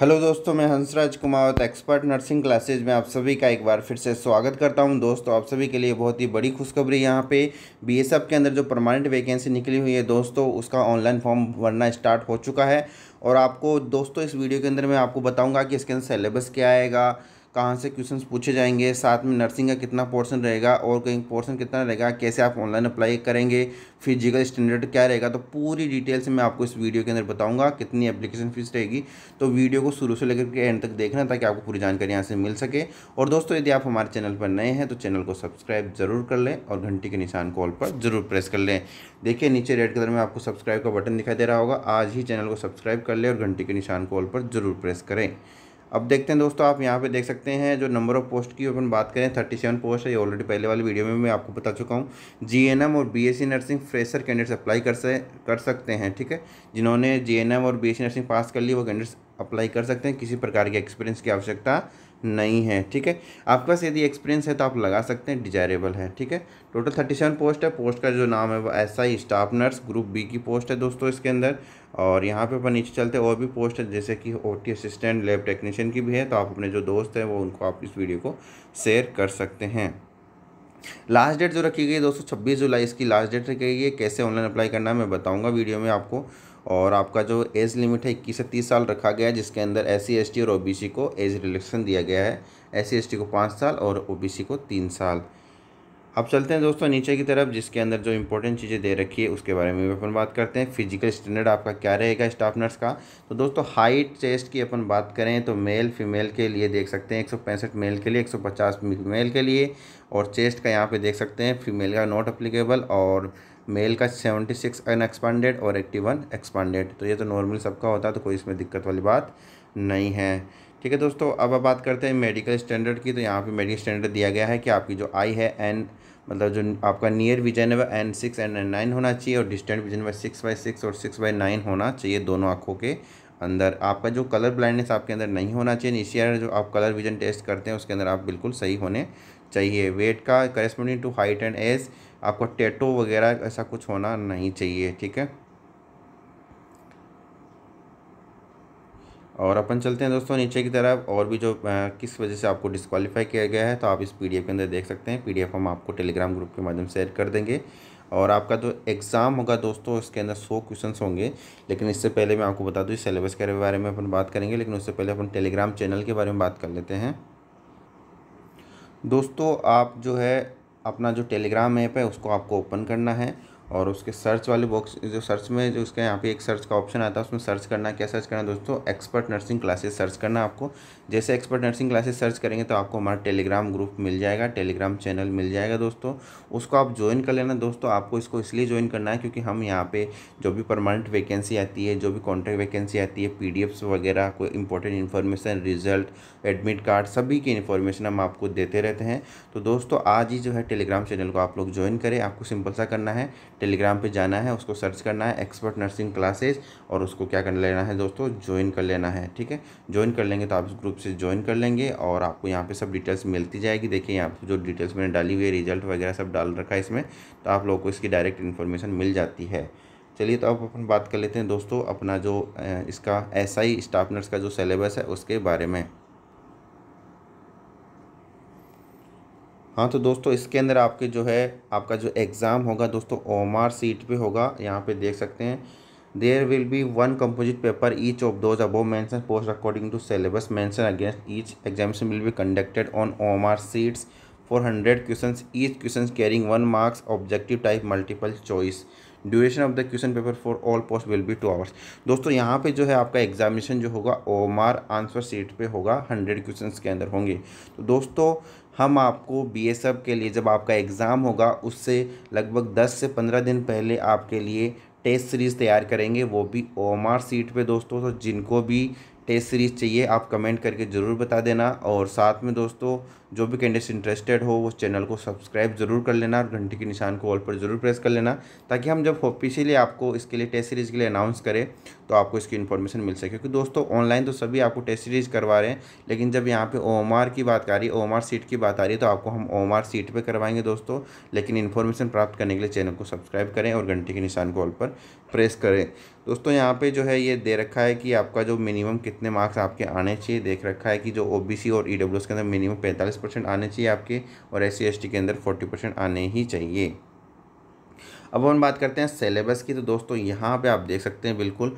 hello दोस्तों मैं Hansraj Kumawat expert nursing classes में आप सभी का एक बार फिर से स्वागत करता हूं दोस्तों आप सभी के लिए बहुत ही बड़ी खुशखबरी यहां पे बीएसएफ के अंदर जो परमानेंट वैकेंसी निकली हुई है दोस्तों उसका ऑनलाइन फॉर्म भरना स्टार्ट हो चुका है और आपको दोस्तों इस वीडियो के अंदर मैं आपको बताऊँगा कि इसके अंदर सेलेबस क्या आएगा कहाँ से क्वेश्चन पूछे जाएंगे साथ में नर्सिंग का कितना पोर्सन रहेगा और कहीं पोर्सन कितना रहेगा कैसे आप ऑनलाइन अप्लाई करेंगे फिजिकल स्टैंडर्ड क्या रहेगा तो पूरी डिटेल से मैं आपको इस वीडियो के अंदर बताऊंगा कितनी एप्लीकेशन फ़ीस रहेगी तो वीडियो को शुरू से लेकर के एंड तक देखना ताकि आपको पूरी जानकारी यहाँ से मिल सके और दोस्तों यदि आप हमारे चैनल पर नए हैं तो चैनल को सब्सक्राइब ज़रूर कर लें और घंटी के निशान कॉल पर ज़रूर प्रेस कर लें देखिए नीचे रेड कलर में आपको सब्सक्राइब का बटन दिखाई दे रहा होगा आज ही चैनल को सब्सक्राइब कर लें और घंटी के निशान कॉल पर ज़रूर प्रेस करें अब देखते हैं दोस्तों आप यहाँ पे देख सकते हैं जो नंबर ऑफ पोस्ट की अपन बात करें थर्टी सेवन पोस्ट है ये ऑलरेडी पहले वाली वीडियो में मैं आपको बता चुका हूँ जीएनएम और BSc nursing fresher candidates apply कर से कर सकते हैं ठीक है जिन्होंने जीएनएम और बीएससी नर्सिंग पास कर ली वो कैंडिडेट्स अप्लाई कर सकते हैं किसी प्रकार के एक्सपीरियंस की आवश्यकता नहीं है ठीक है आपके पास यदि एक्सपीरियंस है तो आप लगा सकते हैं डिजायरेबल है ठीक है टोटल थर्टी सेवन पोस्ट है पोस्ट का जो नाम है वो S I staff nurse group B की पोस्ट है दोस्तों इसके अंदर और यहाँ पे अपन नीचे चलते हैं और भी पोस्ट है जैसे कि O T assistant lab technician की भी है तो आप अपने जो दोस्त हैं वो उनको आप इस वीडियो को शेयर कर सकते हैं लास्ट डेट जो रखी गई है दोस्तों छब्बीस जुलाई इसकी लास्ट डेट रखी गई है कैसे ऑनलाइन अप्लाई करना है मैं बताऊँगा वीडियो में आपको और आपका जो एज लिमिट है इक्कीस से तीस साल रखा गया है जिसके अंदर एस सी और ओ को एज रिलेक्शन दिया गया है एस सी को पाँच साल और ओ को तीन साल अब चलते हैं दोस्तों नीचे की तरफ जिसके अंदर जो इंपॉर्टेंट चीज़ें दे रखी है उसके बारे में भी अपन बात करते हैं फिजिकल स्टैंडर्ड आपका क्या रहेगा स्टाफ नर्स का तो दोस्तों हाइट चेस्ट की अपन बात करें तो मेल फीमेल के लिए देख सकते हैं एक मेल के लिए 150 फीमेल के लिए और चेस्ट का यहाँ पर देख सकते हैं फीमेल का नॉट अप्लीकेबल और मेल का सेवेंटी सिक्स अनएक्सपांडेड और एट्टी वन एक्सपांडेड तो ये तो नॉर्मल सबका होता है तो कोई इसमें दिक्कत वाली बात नहीं है ठीक है दोस्तों अब अब बात करते हैं मेडिकल स्टैंडर्ड की तो यहाँ पे मेडिकल स्टैंडर्ड दिया गया है कि आपकी जो आई है एन मतलब जो आपका नियर विजन है वह N six N N nine होना चाहिए और डिस्टेंट विजन वह सिक्स बाई सिक्स और सिक्स बाई नाइन होना चाहिए दोनों आँखों के अंदर आपका जो कलर ब्लाइंडनेस आपके अंदर नहीं होना चाहिए नीचे जो आप कलर विजन टेस्ट करते हैं उसके अंदर आप बिल्कुल सही होने चाहिए वेट का corresponding to height and age आपको टैटो वगैरह ऐसा कुछ होना नहीं चाहिए ठीक है और अपन चलते हैं दोस्तों नीचे की तरफ और भी जो आ, किस वजह से आपको डिस्कवालीफाई किया गया है तो आप इस पीडीएफ के अंदर देख सकते हैं पीडीएफ हम आपको टेलीग्राम ग्रुप के माध्यम से शेयर कर देंगे और आपका जो तो एग्ज़ाम होगा दोस्तों इसके अंदर सौ क्वेश्चन होंगे लेकिन इससे पहले मैं आपको बता दूँ सिलेबस के बारे में अपन बात करेंगे लेकिन उससे पहले अपन टेलीग्राम चैनल के बारे में बात कर लेते हैं दोस्तों आप जो है अपना जो टेलीग्राम ऐप है उसको आपको ओपन करना है और उसके सर्च वाले बॉक्स जो सर्च में जो उसके यहाँ पे एक सर्च का ऑप्शन आता है उसमें सर्च करना क्या सर्च करना दोस्तों एक्सपर्ट नर्सिंग क्लासेस सर्च करना आपको जैसे एक्सपर्ट नर्सिंग क्लासेस सर्च करेंगे तो आपको हमारा टेलीग्राम ग्रुप मिल जाएगा टेलीग्राम चैनल मिल जाएगा दोस्तों उसको आप ज्वाइन कर लेना दोस्तों आपको इसको इसलिए ज्वाइन करना है क्योंकि हम यहाँ पर जो भी परमानेंट वैकेंसी आती है जो भी कॉन्ट्रैक्ट वैकेंसी आती है पी वगैरह कोई important information result admit card सभी की इन्फॉर्मेशन हम आपको देते रहते हैं तो दोस्तों आज ही जो है टेलीग्राम चैनल को आप लोग ज्वाइन करें आपको सिंपल सा करना है टेलीग्राम पे जाना है उसको सर्च करना है एक्सपर्ट नर्सिंग क्लासेस और उसको क्या कर लेना है दोस्तों ज्वाइन कर लेना है ठीक है ज्वाइन कर लेंगे तो आप इस ग्रुप से ज्वाइन कर लेंगे और आपको यहाँ पे सब डिटेल्स मिलती जाएगी देखिए यहाँ पर जो डिटेल्स मैंने डाली हुई है रिजल्ट वगैरह सब डाल रखा है इसमें तो आप लोगों को इसकी डायरेक्ट इन्फॉर्मेशन मिल जाती है चलिए तो अब अपन बात कर लेते हैं दोस्तों अपना जो इसका एसआई स्टाफ नर्स का जो सिलेबस है उसके बारे में हाँ तो दोस्तों इसके अंदर आपके जो है आपका जो एग्ज़ाम होगा दोस्तों ओमार सीट पे होगा यहाँ पे देख सकते हैं there will be one composite paper each of those above mentioned post according to syllabus mentioned against each examination will be conducted on OMR sheets four hundred question each question carrying one marks objective type multiple choice duration of the question paper for all post will be two hours दोस्तों यहाँ पे जो है आपका examination जो होगा OMR answer sheet पे होगा हंड्रेड क्वेश्चन के अंदर होंगे तो दोस्तों हम आपको बी एस एफ के लिए जब आपका एग्ज़ाम होगा उससे लगभग दस से पंद्रह दिन पहले आपके लिए टेस्ट सीरीज़ तैयार करेंगे वो भी ओमार सीट पे दोस्तों तो जिनको भी टेस्ट सीरीज़ चाहिए आप कमेंट करके ज़रूर बता देना और साथ में दोस्तों जो भी कैंडिडेट्स इंटरेस्टेड हो वो चैनल को सब्सक्राइब ज़रूर कर लेना और घंटे के निशान को ऑल पर ज़रूर प्रेस कर लेना ताकि हम जब ऑफिशियली आपको इसके लिए टेस्ट सीरीज़ के लिए अनाउंस करें तो आपको इसकी इन्फॉर्मेशन मिल सके क्योंकि दोस्तों ऑनलाइन तो सभी आपको टेस्ट सीरीज़ करवा रहे हैं लेकिन जब यहाँ पर ओ की बात आ रही है ओ सीट की बात आ रही है तो आपको हम ओ सीट पर करवाएंगे दोस्तों लेकिन इन्फॉर्मेशन प्राप्त करने के लिए चैनल को सब्सक्राइब करें और घंटे के निशान को ऑल पर प्रेस करें दोस्तों यहाँ पर जो है ये दे रखा है कि आपका जो मिनिमम कितने मार्क्स आपके आने चाहिए देख रखा है कि जो ओ और ई e के अंदर मिनिमम पैंतालीस परसेंट आने चाहिए आपके और एस सी के अंदर फोर्टी परसेंट आने ही चाहिए अब हम बात करते हैं सिलेबस की तो दोस्तों यहाँ पे आप देख सकते हैं बिल्कुल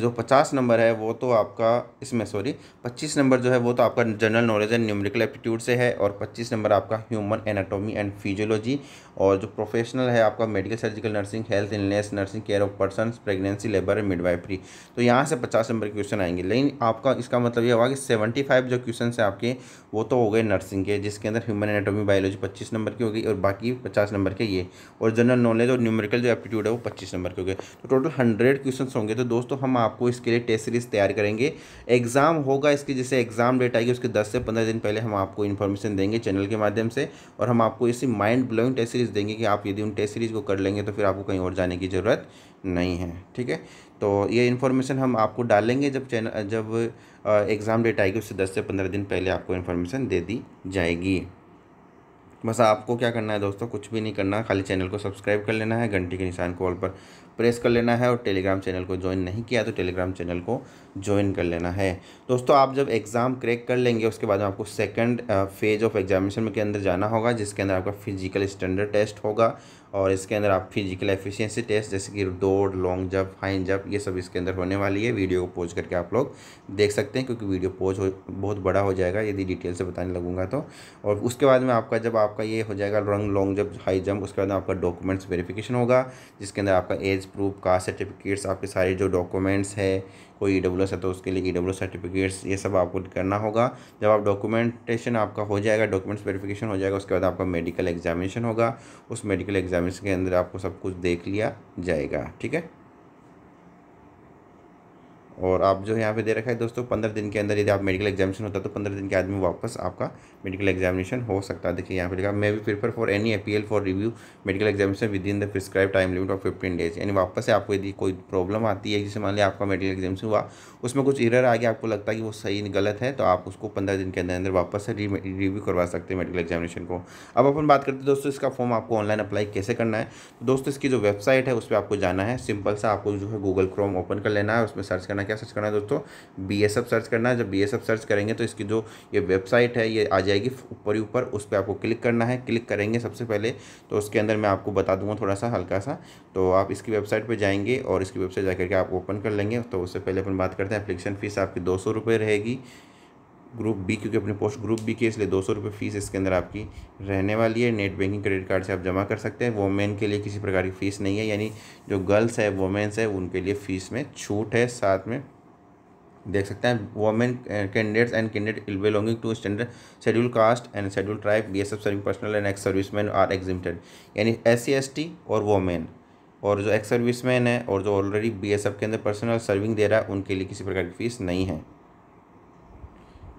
जो पचास नंबर है वो तो आपका इसमें सॉरी पच्चीस नंबर जो है वो तो आपका general knowledge and numerical aptitude से है और पच्चीस नंबर आपका ह्यूमन एनाटोमी एंड फिजियोलॉजी और जो प्रोफेशनल है आपका medical surgical nursing health illness nursing care of person pregnancy labour and midwifery तो यहाँ से पचास नंबर के क्वेश्चन आएंगे लेकिन आपका इसका मतलब ये हुआ कि सेवेंटी फाइव जो क्वेश्चन है आपके वो तो हो गए नर्सिंग के जिसके अंदर ह्यूमन एनाटोमी बायोलॉजी पच्चीस नंबर की होगी और बाकी पचास नंबर के ये और जनरल नॉलेज और न्यूमेरिकल जो एप्टीट्यूड है वो पच्चीस नंबर के हो गए तो टोटल हंड्रेड क्वेश्चन होंगे तो दोस्तों हम आपको इसके लिए टेस्ट सीरीज तैयार करेंगे एग्जाम होगा इसकी जैसे एग्जाम डेट आएगी उसके दस से पंद्रह दिन पहले हम आपको इन्फॉर्मेशन देंगे चैनल के माध्यम से और हम आपको इसी माइंड ब्लोइंग टेस्ट सीरीज़ देंगे कि आप यदि उन टेस्ट सीरीज़ को कर लेंगे तो फिर आपको कहीं और जाने की ज़रूरत नहीं है ठीक है तो ये इन्फॉर्मेशन हम आपको डालेंगे जब चैनल जब एग्ज़ाम डेट आएगी उससे दस से पंद्रह दिन पहले आपको इन्फॉर्मेशन दे दी जाएगी बस आपको क्या करना है दोस्तों कुछ भी नहीं करना खाली चैनल को सब्सक्राइब कर लेना है घंटी के निशान को ऑल पर प्रेस कर लेना है और टेलीग्राम चैनल को ज्वाइन नहीं किया तो टेलीग्राम चैनल को ज्वाइन कर लेना है दोस्तों आप जब एग्ज़ाम क्रैक कर लेंगे उसके बाद आपको सेकेंड फेज ऑफ एग्जामिनेशन के अंदर जाना होगा जिसके अंदर आपका फिजिकल स्टैंडर्ड टेस्ट होगा और इसके अंदर आप फिजिकल एफिशिएंसी टेस्ट जैसे कि दौड़ लॉन्ग जंप हाई जंप ये सब इसके अंदर होने वाली है वीडियो को पोज करके आप लोग देख सकते हैं क्योंकि वीडियो पोज हो बहुत बड़ा हो जाएगा यदि डिटेल से बताने लगूंगा तो और उसके बाद में आपका जब आपका ये हो जाएगा रंग लॉन्ग जंप हाई जंप उसके बाद में आपका डॉक्यूमेंट्स वेरीफिकेशन होगा जिसके अंदर आपका एज प्रूफ कास्ट सर्टिफिकेट्स आपके सारे जो डॉक्यूमेंट्स है कोई ई डब्ल्यू एस है तो उसके लिए ई डब्ल्यू सर्टिफिकेट्स ये सब आपको करना होगा जब आप डॉक्यूमेंटेशन आपका हो जाएगा डॉक्यूमेंट्स वेरिफिकेशन हो जाएगा उसके बाद आपका मेडिकल एग्जामिनेशन होगा उस मेडिकल एग्जामिनेशन के अंदर आपको सब कुछ देख लिया जाएगा ठीक है और आप जो यहाँ पे दे रखा है दोस्तों पंद्रह दिन के अंदर यदि आप मेडिकल एग्जामिनेशन होता है तो पंद्रह दिन के आदमी वापस आपका मेडिकल एग्जामिनेशन हो सकता है देखिए यहाँ पे लिखा may be prefer for any appeal for review medical examination within the prescribed time limit of fifteen days यानी वापस से आपको यदि कोई प्रॉब्लम आती है जैसे मान लिया आपका मेडिकल एग्जामिनेशन हुआ उसमें कुछ इरर आ गया आपको लगता है कि वो सही गलत है तो आप उसको पंद्रह दिन के अंदर अंदर वापस से रिव्यू करवा सकते हैं मेडिकल एग्जामिनेशन को अब अपन बात करते हैं दोस्तों इसका फॉर्म आपको ऑनलाइन अप्लाई कैसे करना है तो दोस्तों इसकी जो वेबसाइट है उस पर आपको जाना है सिंपल सा आपको जो है गूगल क्रोम ओपन कर लेना है उसमें सर्च करना है क्या सर्च करना है दोस्तों बी एस एफ सर्च करना है जब बी एस एफ सर्च करेंगे तो इसकी जो ये वेबसाइट है ये आ जाएगी ऊपर ही ऊपर उस पर आपको क्लिक करना है क्लिक करेंगे सबसे पहले तो उसके अंदर मैं आपको बता दूंगा थोड़ा सा हल्का सा तो आप इसकी वेबसाइट पर जाएंगे और इसकी वेबसाइट जा करके आप ओपन कर लेंगे तो उससे पहले अपन बात करते हैं एप्लीकेशन फ़ीस आपकी दो सौ रुपये रहेगी ग्रुप बी क्योंकि अपनी पोस्ट ग्रुप बी के इसलिए दो सौ रुपये फ़ीस इसके अंदर आपकी रहने वाली है नेट बैंकिंग क्रेडिट कार्ड से आप जमा कर सकते हैं वोमेन के लिए किसी प्रकार की फ़ीस नहीं है यानी जो गर्ल्स है वोमेंस है उनके लिए फ़ीस में छूट है साथ में देख सकते हैं women candidates and candidate ill belonging to standard schedule caste and schedule tribe B S F serving personnel and ex man are exempted यानी एस सी एस टी और वोमेन और जो एक्स मैन है और जो ऑलरेडी बी एस एफ के अंदर personal serving दे रहा है उनके लिए किसी प्रकार की फ़ीस नहीं है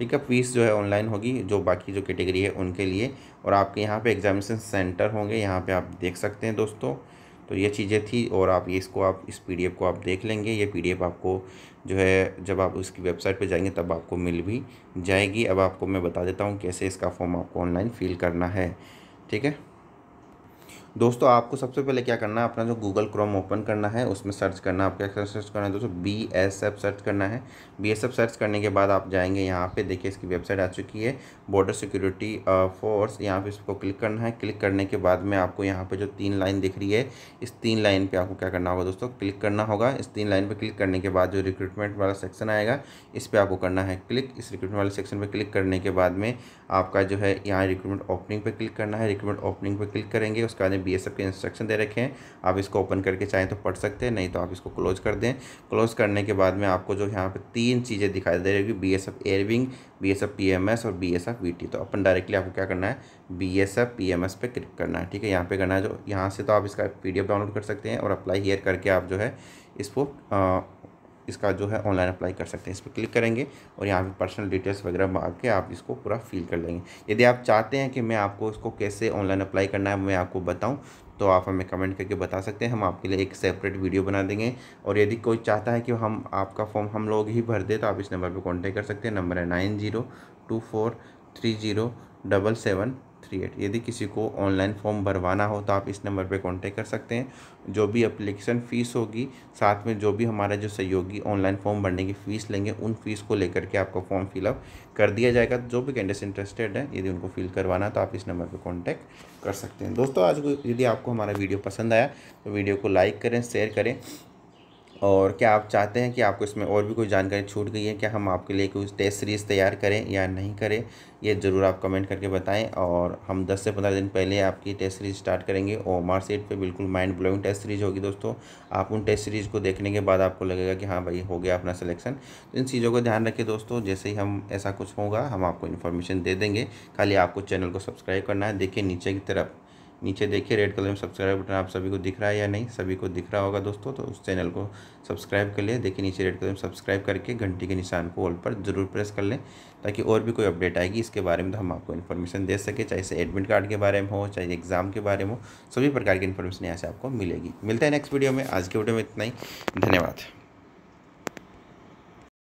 ठीक है फीस जो है ऑनलाइन होगी जो बाकी जो कैटेगरी है उनके लिए और आपके यहाँ पे एग्जामिनेशन सेंटर होंगे यहाँ पे आप देख सकते हैं दोस्तों तो ये चीज़ें थी और आप ये इसको आप इस पीडीएफ को आप देख लेंगे ये पीडीएफ आपको जो है जब आप उसकी वेबसाइट पे जाएंगे तब आपको मिल भी जाएगी अब आपको मैं बता देता हूँ कैसे इसका फॉर्म आपको ऑनलाइन फिल करना है ठीक है दोस्तों आपको सबसे पहले क्या करना है अपना जो गूगल क्रोम ओपन करना है उसमें सर्च करना है आपको क्या सर्च करना है दोस्तों बी एस एफ सर्च करना है बी एस एफ सर्च करने के बाद आप जाएंगे यहाँ पे देखिए इसकी वेबसाइट आ चुकी है बॉर्डर सिक्योरिटी फोर्स यहाँ पे इसको क्लिक करना है क्लिक करने के बाद में आपको यहाँ पर जो तीन लाइन दिख रही है इस तीन लाइन पर आपको क्या करना होगा दोस्तों क्लिक करना होगा इस तीन लाइन पर क्लिक करने के बाद जो रिक्रूटमेंट वाला सेक्शन आएगा इस पर आपको करना है क्लिक इस रिक्रूटमेंट वाले सेक्शन पर क्लिक करने के बाद में आपका जो है यहाँ रिक्रूटमेंट ओपनिंग पर क्लिक करना है रिक्रूटमेंट ओपनिंग पर क्लिक करेंगे उसके बाद इसमें बी के इंस्ट्रक्शन दे रखे हैं आप इसको ओपन करके चाहें तो पढ़ सकते हैं नहीं तो आप इसको क्लोज कर दें क्लोज करने के बाद में आपको जो यहाँ पर तीन चीज़ें दिखाई दे रही होगी B S F airwing B S F P M S और B S F V T तो अपन डायरेक्टली आपको क्या करना है B S F P M S पे क्लिक करना है ठीक है यहाँ पे करना है जो यहाँ से तो आप इसका पी डाउनलोड कर सकते हैं और अप्लाई हेयर करके आप जो है इसको इसका जो है ऑनलाइन अप्लाई कर सकते हैं इस पर क्लिक करेंगे और यहाँ पर पर्सनल डिटेल्स वगैरह मांग के आप इसको पूरा फिल कर लेंगे यदि आप चाहते हैं कि मैं आपको इसको कैसे ऑनलाइन अप्लाई करना है मैं आपको बताऊँ तो आप हमें कमेंट करके बता सकते हैं हम आपके लिए एक सेपरेट वीडियो बना देंगे और यदि कोई चाहता है कि हम आपका फॉर्म हम लोग ही भर दें तो आप इस नंबर पर कॉन्टैक्ट कर सकते हैं नंबर है nine zero two four three zero double seven three eight यदि किसी को ऑनलाइन फॉर्म भरवाना हो तो आप इस नंबर पे कांटेक्ट कर सकते हैं जो भी अप्लीकेशन फ़ीस होगी साथ में जो भी हमारा जो सहयोगी ऑनलाइन फॉर्म भरने की फ़ीस लेंगे उन फ़ीस को लेकर के आपका फॉर्म फिलअप कर दिया जाएगा जो भी कैंडिडेट्स इंटरेस्टेड हैं यदि उनको फिल करवाना तो आप इस नंबर पर कॉन्टैक्ट कर सकते हैं दोस्तों आज यदि आपको हमारा वीडियो पसंद आया तो वीडियो को लाइक करें शेयर करें और क्या आप चाहते हैं कि आपको इसमें और भी कोई जानकारी छूट गई है क्या हम आपके लिए कोई टेस्ट सीरीज़ तैयार करें या नहीं करें ये ज़रूर आप कमेंट करके बताएं और हम 10 से 15 दिन पहले आपकी टेस्ट सीरीज़ स्टार्ट करेंगे और मार्च एट पर बिल्कुल माइंड ब्लोइंग टेस्ट सीरीज़ होगी दोस्तों आप उन टेस्ट सीरीज़ को देखने के बाद आपको लगेगा कि हाँ भाई हो गया अपना सलेक्शन तो इन चीज़ों का ध्यान रखें दोस्तों जैसे ही हम ऐसा कुछ होगा हम आपको इन्फॉर्मेशन दे देंगे खाली आपको चैनल को सब्सक्राइब करना है देखिए नीचे की तरफ नीचे देखिए रेड कलर में सब्सक्राइब बटन आप सभी को दिख रहा है या नहीं सभी को दिख रहा होगा दोस्तों तो उस चैनल को सब्सक्राइब कर लिए देखिए नीचे रेड कलर में सब्सक्राइब करके घंटी के निशान को ऑल पर जरूर प्रेस कर लें ताकि और भी कोई अपडेट आएगी इसके बारे में तो हम आपको इन्फॉर्मेशन दे सके चाहे इसे एडमिट कार्ड के बारे में हो चाहे एग्जाम के बारे में हो सभी प्रकार की इन्फॉर्मेशन यहाँ से आपको मिलेगी मिलता है नेक्स्ट वीडियो में आज के वीडियो में इतना ही धन्यवाद